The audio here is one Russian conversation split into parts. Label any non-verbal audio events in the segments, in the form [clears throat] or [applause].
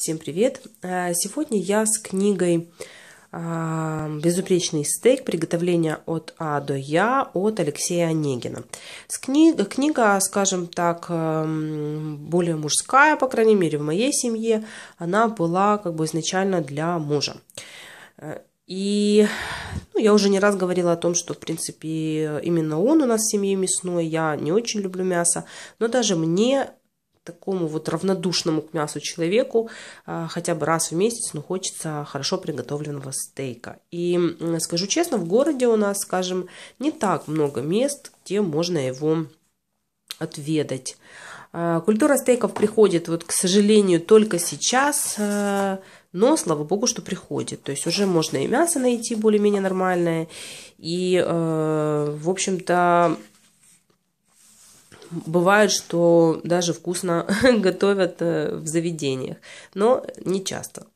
Всем привет! Э, сегодня я с книгой э, «Безупречный стейк. Приготовление от А до Я» от Алексея Онегина. С книга, книга, скажем так, э, более мужская, по крайней мере, в моей семье. Она была как бы изначально для мужа. И ну, я уже не раз говорила о том, что, в принципе, именно он у нас в семье мясной. Я не очень люблю мясо. Но даже мне такому вот равнодушному к мясу человеку а, хотя бы раз в месяц, но хочется хорошо приготовленного стейка. И скажу честно, в городе у нас, скажем, не так много мест, где можно его отведать. А, культура стейков приходит, вот, к сожалению, только сейчас, а, но, слава богу, что приходит. То есть уже можно и мясо найти более-менее нормальное, и, в общем-то, Бывает, что даже вкусно [laughs] готовят э, в заведениях, но не часто.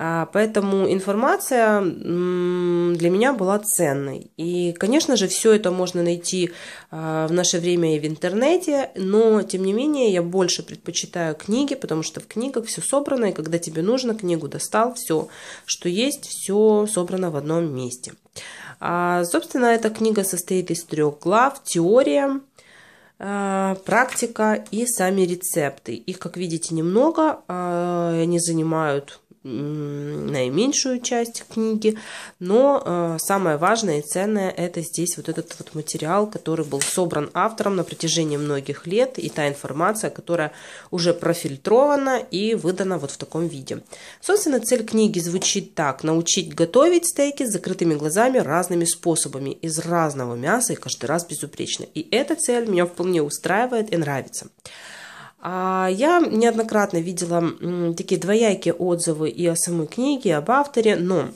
А, поэтому информация для меня была ценной. И, конечно же, все это можно найти а, в наше время и в интернете, но, тем не менее, я больше предпочитаю книги, потому что в книгах все собрано, и когда тебе нужно, книгу достал, все, что есть, все собрано в одном месте. А, собственно, эта книга состоит из трех глав. Теория, Э, практика и сами рецепты. Их, как видите, немного, э, они занимают наименьшую часть книги, но э, самое важное и ценное это здесь вот этот вот материал, который был собран автором на протяжении многих лет и та информация, которая уже профильтрована и выдана вот в таком виде. Собственно, цель книги звучит так. Научить готовить стейки с закрытыми глазами разными способами из разного мяса и каждый раз безупречно. И эта цель меня вполне устраивает и нравится. А Я неоднократно видела такие двоякие отзывы и о самой книге, и об авторе, но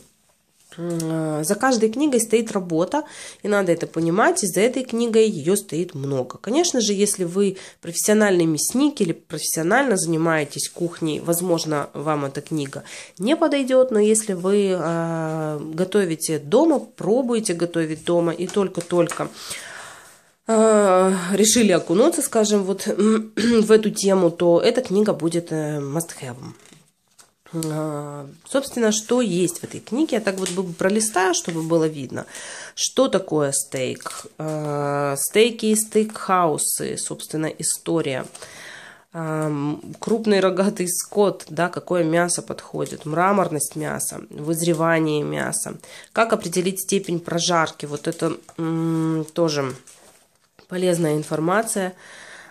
э, за каждой книгой стоит работа, и надо это понимать, и за этой книгой ее стоит много. Конечно же, если вы профессиональный мясник или профессионально занимаетесь кухней, возможно, вам эта книга не подойдет, но если вы э, готовите дома, пробуете готовить дома и только-только Э, решили окунуться, скажем, вот [clears throat] в эту тему, то эта книга будет э, must-have. Э, собственно, что есть в этой книге? Я так вот пролистаю, чтобы было видно. Что такое стейк? Стейки и стейкхаусы, собственно, история. Эм, крупный рогатый скот, да, какое мясо подходит, мраморность мяса, вызревание мяса. Как определить степень прожарки? Вот это тоже полезная информация.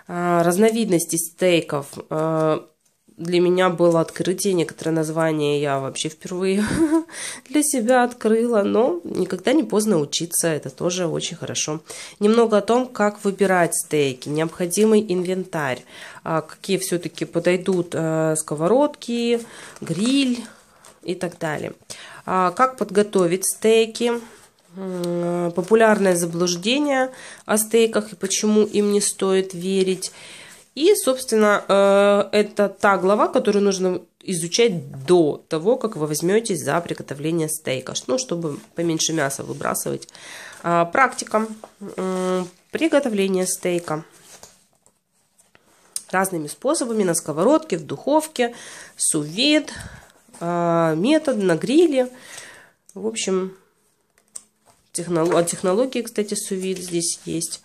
А, разновидности стейков. А, для меня было открытие, некоторые названия я вообще впервые [laughs] для себя открыла, но никогда не поздно учиться, это тоже очень хорошо. Немного о том, как выбирать стейки, необходимый инвентарь, а, какие все-таки подойдут сковородки, гриль и так далее. Как подготовить стейки, популярное заблуждение о стейках и почему им не стоит верить. И, собственно, э, это та глава, которую нужно изучать до того, как вы возьметесь за приготовление стейка, ну, чтобы поменьше мяса выбрасывать. А, практика приготовления стейка разными способами на сковородке, в духовке, сувид, а, метод на гриле. В общем, Технолог... О технологии, кстати, сувид здесь есть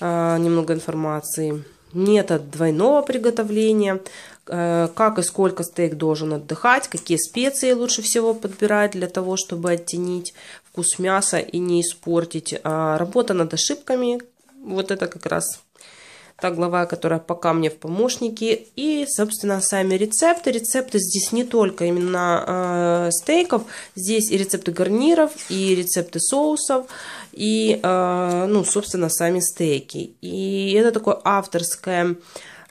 а, немного информации. Метод двойного приготовления, а, как и сколько стейк должен отдыхать, какие специи лучше всего подбирать для того, чтобы оттенить вкус мяса и не испортить. А, работа над ошибками, вот это как раз та глава, которая пока мне в помощнике. И, собственно, сами рецепты. Рецепты здесь не только именно э, стейков, здесь и рецепты гарниров, и рецепты соусов, и, э, ну, собственно, сами стейки. И это такое авторское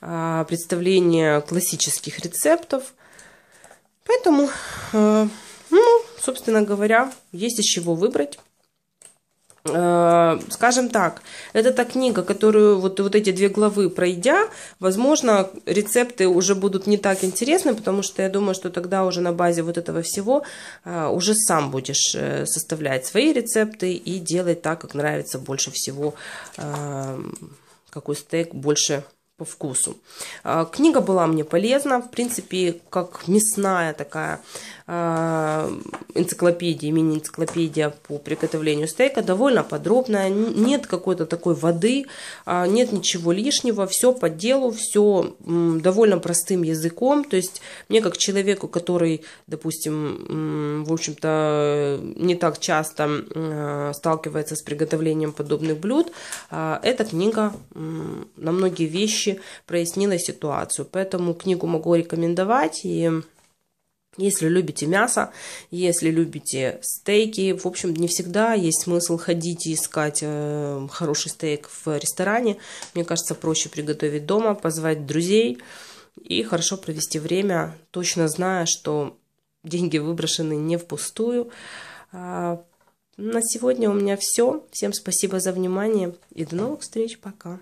э, представление классических рецептов. Поэтому, э, ну, собственно говоря, есть из чего выбрать. Э, скажем так, это та книга, которую вот, вот эти две главы пройдя, возможно, рецепты уже будут не так интересны, потому что я думаю, что тогда уже на базе вот этого всего э, уже сам будешь э, составлять свои рецепты и делать так, как нравится больше всего, какой стейк больше по вкусу. А, книга была мне полезна, в принципе, как мясная такая а, энциклопедия, мини-энциклопедия по приготовлению стейка, довольно подробная, нет какой-то такой воды, а, нет ничего лишнего, все по делу, все довольно простым языком, то есть мне как человеку, который, допустим, в общем-то, не так часто сталкивается с приготовлением подобных блюд, эта книга на многие вещи помощи прояснила ситуацию. Поэтому книгу могу рекомендовать и если любите мясо, если любите стейки, в общем, не всегда есть смысл ходить и искать э, хороший стейк в ресторане. Мне кажется, проще приготовить дома, позвать друзей и хорошо провести время, точно зная, что деньги выброшены не впустую. А на сегодня у меня все. Всем спасибо за внимание и до новых встреч. Пока.